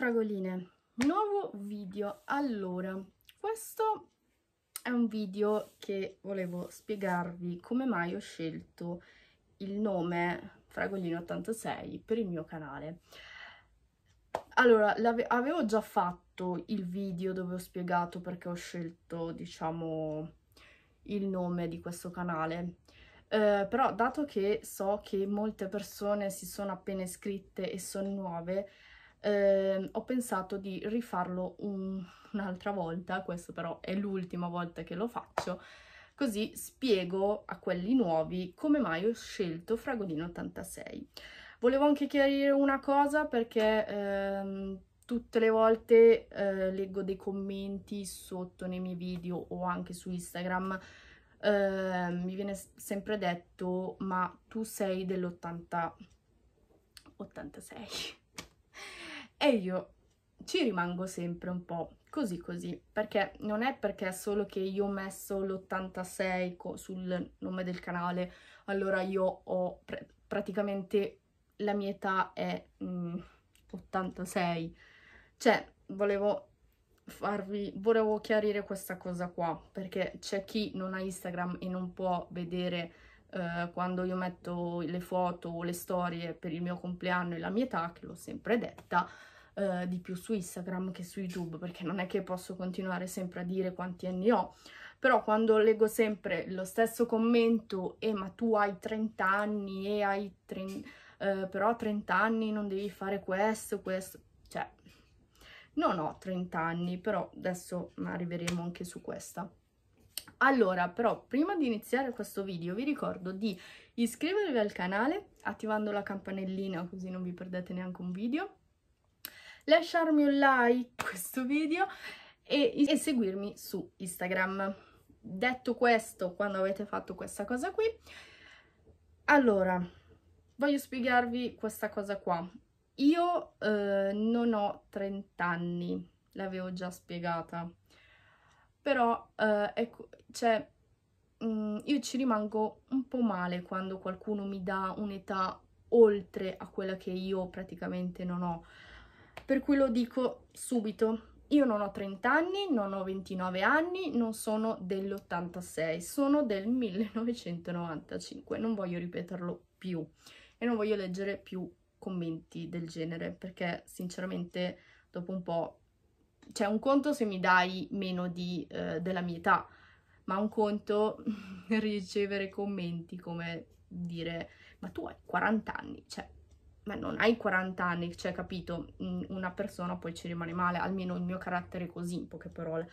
fragoline nuovo video allora questo è un video che volevo spiegarvi come mai ho scelto il nome fragolino 86 per il mio canale allora ave avevo già fatto il video dove ho spiegato perché ho scelto diciamo il nome di questo canale eh, però dato che so che molte persone si sono appena iscritte e sono nuove eh, ho pensato di rifarlo un'altra volta, questo però è l'ultima volta che lo faccio, così spiego a quelli nuovi come mai ho scelto Fragolino 86. Volevo anche chiarire una cosa perché ehm, tutte le volte eh, leggo dei commenti sotto nei miei video o anche su Instagram eh, mi viene sempre detto ma tu sei dell'86 e io ci rimango sempre un po' così così, perché non è perché solo che io ho messo l'86 sul nome del canale, allora io ho pr praticamente la mia età è mm, 86, cioè volevo farvi, volevo chiarire questa cosa qua, perché c'è chi non ha Instagram e non può vedere eh, quando io metto le foto o le storie per il mio compleanno e la mia età, che l'ho sempre detta, eh, di più su Instagram che su YouTube, perché non è che posso continuare sempre a dire quanti anni ho, però quando leggo sempre lo stesso commento e eh, ma tu hai 30 anni e eh, hai 30, eh, però a 30 anni non devi fare questo, questo, cioè non ho 30 anni, però adesso arriveremo anche su questa. Allora, però, prima di iniziare questo video vi ricordo di iscrivervi al canale attivando la campanellina così non vi perdete neanche un video lasciarmi un like a questo video e, e seguirmi su Instagram. Detto questo, quando avete fatto questa cosa qui, allora, voglio spiegarvi questa cosa qua. Io eh, non ho 30 anni, l'avevo già spiegata, però eh, ecco, cioè, mh, mm, io ci rimango un po' male quando qualcuno mi dà un'età oltre a quella che io praticamente non ho per cui lo dico subito. Io non ho 30 anni, non ho 29 anni, non sono dell'86, sono del 1995. Non voglio ripeterlo più e non voglio leggere più commenti del genere perché sinceramente dopo un po' c'è cioè un conto se mi dai meno di, eh, della mia età, ma un conto ricevere commenti come dire ma tu hai 40 anni, cioè ma non hai 40 anni, cioè capito, mm, una persona poi ci rimane male, almeno il mio carattere è così, in poche parole.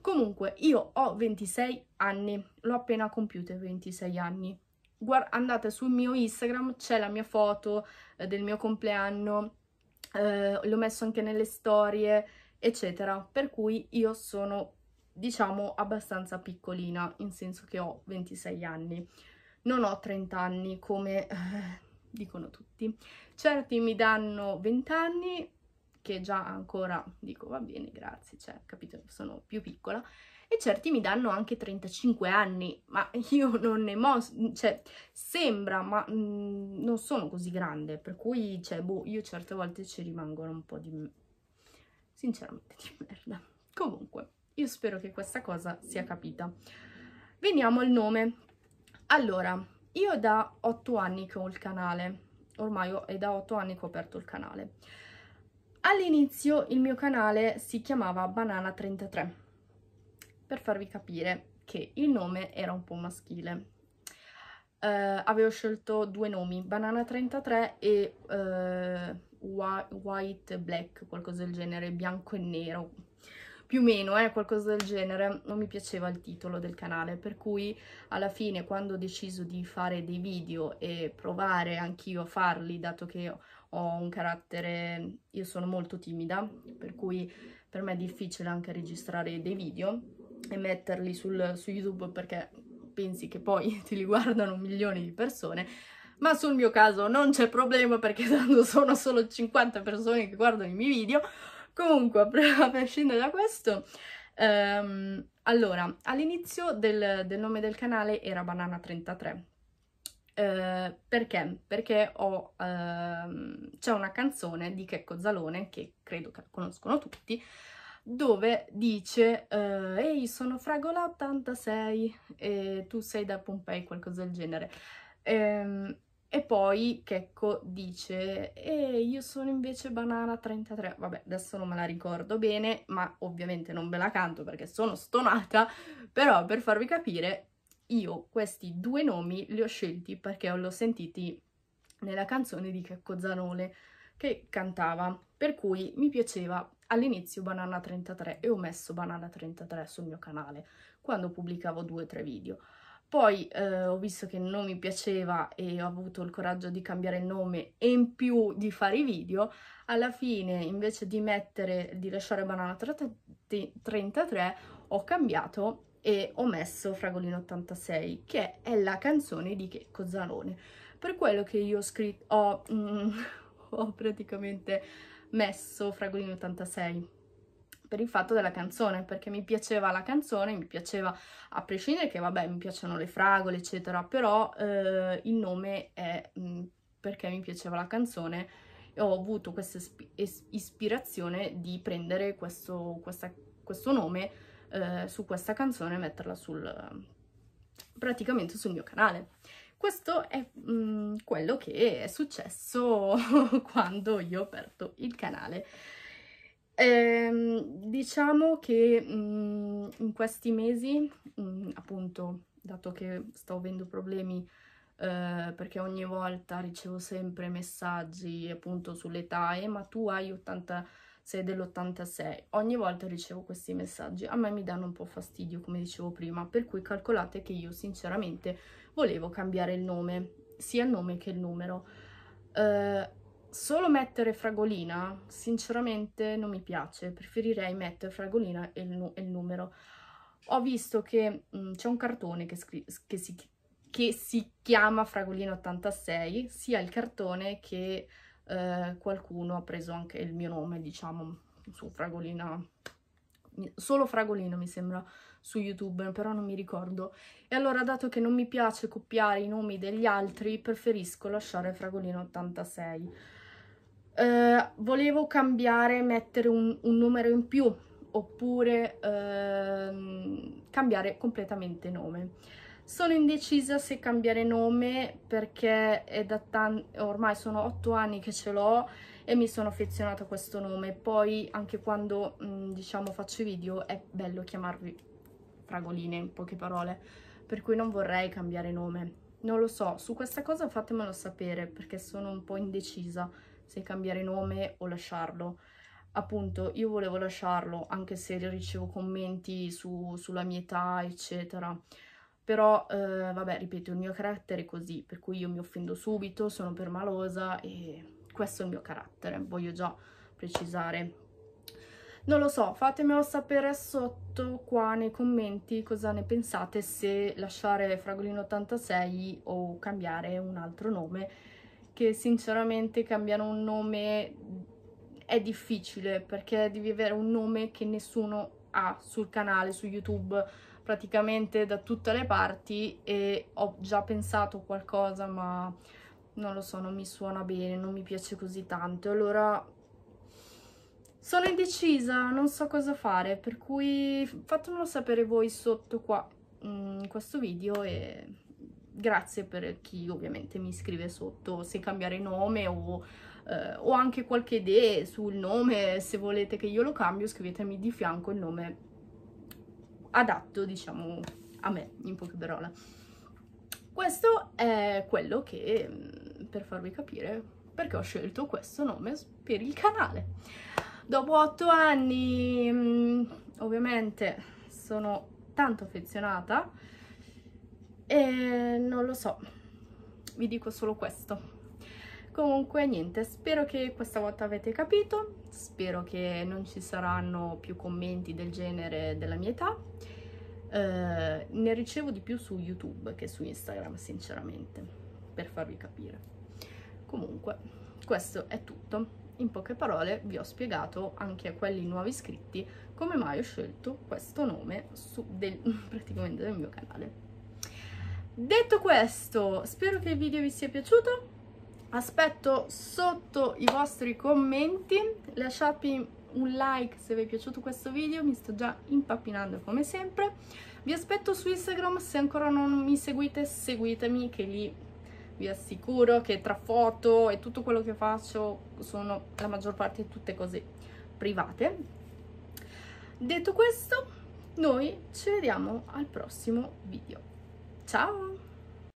Comunque, io ho 26 anni, l'ho appena compiuto 26 anni. Guard- andate sul mio Instagram, c'è la mia foto eh, del mio compleanno, eh, l'ho messo anche nelle storie, eccetera. Per cui io sono, diciamo, abbastanza piccolina, in senso che ho 26 anni. Non ho 30 anni come... Eh, dicono tutti. Certi mi danno 20 anni, che già ancora dico va bene, grazie, cioè, capito, sono più piccola, e certi mi danno anche 35 anni, ma io non ne mo... cioè, sembra, ma mh, mm, non sono così grande, per cui, cioè, boh, io certe volte ci rimango un po' di... sinceramente di merda. Comunque, io spero che questa cosa sia capita. Veniamo al nome. Allora, io da 8 anni che ho il canale, ormai è da 8 anni che ho aperto il canale. All'inizio il mio canale si chiamava Banana33, per farvi capire che il nome era un po' maschile. Uh, avevo scelto due nomi, Banana33 e uh, White Black, qualcosa del genere, bianco e nero, più o meno, eh, qualcosa del genere, non mi piaceva il titolo del canale, per cui alla fine quando ho deciso di fare dei video e provare anch'io a farli, dato che ho un carattere, io sono molto timida, per cui per me è difficile anche registrare dei video e metterli sul, su YouTube perché pensi che poi ti li guardano milioni di persone, ma sul mio caso non c'è problema perché tanto sono solo 50 persone che guardano i miei video, Comunque, a prescindere da questo, ehm, allora, all'inizio del, del, nome del canale era Banana33. Eh, perché? Perché ho, ehm, c'è una canzone di Checco Zalone, che credo che conoscono tutti, dove dice eh, Ehi, sono Fragola 86 e tu sei da Pompei, qualcosa del genere. Eh, e poi Checco dice, e io sono invece banana 33, vabbè adesso non me la ricordo bene, ma ovviamente non ve la canto perché sono stonata, però per farvi capire io questi due nomi li ho scelti perché l'ho sentiti nella canzone di Checco Zanone che cantava, per cui mi piaceva all'inizio Banana 33 e ho messo Banana 33 sul mio canale quando pubblicavo due o tre video. Poi eh, ho visto che non mi piaceva e ho avuto il coraggio di cambiare il nome e in più di fare i video. Alla fine, invece di mettere, di lasciare banana 33, ho cambiato e ho messo Fragolino 86, che è la canzone di Checco Zalone. Per quello che io ho scritto, ho, mm, ho praticamente messo Fragolino 86 per il fatto della canzone, perché mi piaceva la canzone, mi piaceva a prescindere che vabbè mi piacciono le fragole eccetera, però eh, il nome è mh, mm, perché mi piaceva la canzone e ho avuto questa ispirazione di prendere questo, questa, questo nome eh, su questa canzone e metterla sul, praticamente sul mio canale. Questo è mh, mm, quello che è successo quando io ho aperto il canale. Ehm, diciamo che mh, mhmm, in questi mesi, mh, mhmm, appunto, dato che sto avendo problemi eh, perché ogni volta ricevo sempre messaggi appunto sull'età, e eh, ma tu hai 86 dell'86, ogni volta ricevo questi messaggi, a me mi danno un po' fastidio come dicevo prima, per cui calcolate che io sinceramente volevo cambiare il nome, sia il nome che il numero. Eh, solo mettere fragolina sinceramente non mi piace, preferirei mettere fragolina e il, e il numero. Ho visto che mm, c'è un cartone che, che, si, che, si, chiama Fragolina 86, sia il cartone che eh, qualcuno ha preso anche il mio nome, diciamo, su Fragolina solo Fragolino mi sembra su YouTube, però non mi ricordo. E allora, dato che non mi piace copiare i nomi degli altri, preferisco lasciare Fragolino 86 eh, volevo cambiare, mettere un, un, numero in più oppure eh, cambiare completamente nome. Sono indecisa se cambiare nome perché è da tan- ormai sono otto anni che ce l'ho e mi sono affezionata a questo nome. Poi anche quando mh, mm, diciamo faccio i video è bello chiamarvi fragoline in poche parole, per cui non vorrei cambiare nome. Non lo so, su questa cosa fatemelo sapere perché sono un po' indecisa se cambiare nome o lasciarlo. Appunto, io volevo lasciarlo, anche se ricevo commenti su, sulla mia età, eccetera. Però, eh, vabbè, ripeto, il mio carattere è così, per cui io mi offendo subito, sono permalosa e questo è il mio carattere, voglio già precisare. Non lo so, fatemelo sapere sotto qua nei commenti cosa ne pensate se lasciare Fragolino 86 o cambiare un altro nome che sinceramente cambiare un nome è difficile perché devi avere un nome che nessuno ha sul canale, su YouTube, praticamente da tutte le parti e ho già pensato qualcosa ma non lo so, non mi suona bene, non mi piace così tanto, allora sono indecisa, non so cosa fare, per cui fatemelo sapere voi sotto qua mm, in questo video e grazie per chi ovviamente mi scrive sotto se cambiare nome o, eh, o anche qualche idea sul nome, se volete che io lo cambio scrivetemi di fianco il nome adatto diciamo a me in poche parole. Questo è quello che, mm, per farvi capire, perché ho scelto questo nome per il canale. Dopo otto anni, mm, ovviamente, sono tanto affezionata e non lo so vi dico solo questo comunque niente spero che questa volta avete capito spero che non ci saranno più commenti del genere della mia età eh, ne ricevo di più su youtube che su instagram sinceramente per farvi capire comunque questo è tutto in poche parole vi ho spiegato anche a quelli nuovi iscritti come mai ho scelto questo nome su del, praticamente del mio canale Detto questo, spero che il video vi sia piaciuto. Aspetto sotto i vostri commenti, lasciatemi un like se vi è piaciuto questo video, mi sto già impappinando come sempre. Vi aspetto su Instagram, se ancora non mi seguite, seguitemi che lì vi assicuro che tra foto e tutto quello che faccio sono la maggior parte tutte cose private. Detto questo, noi ci vediamo al prossimo video. Chao.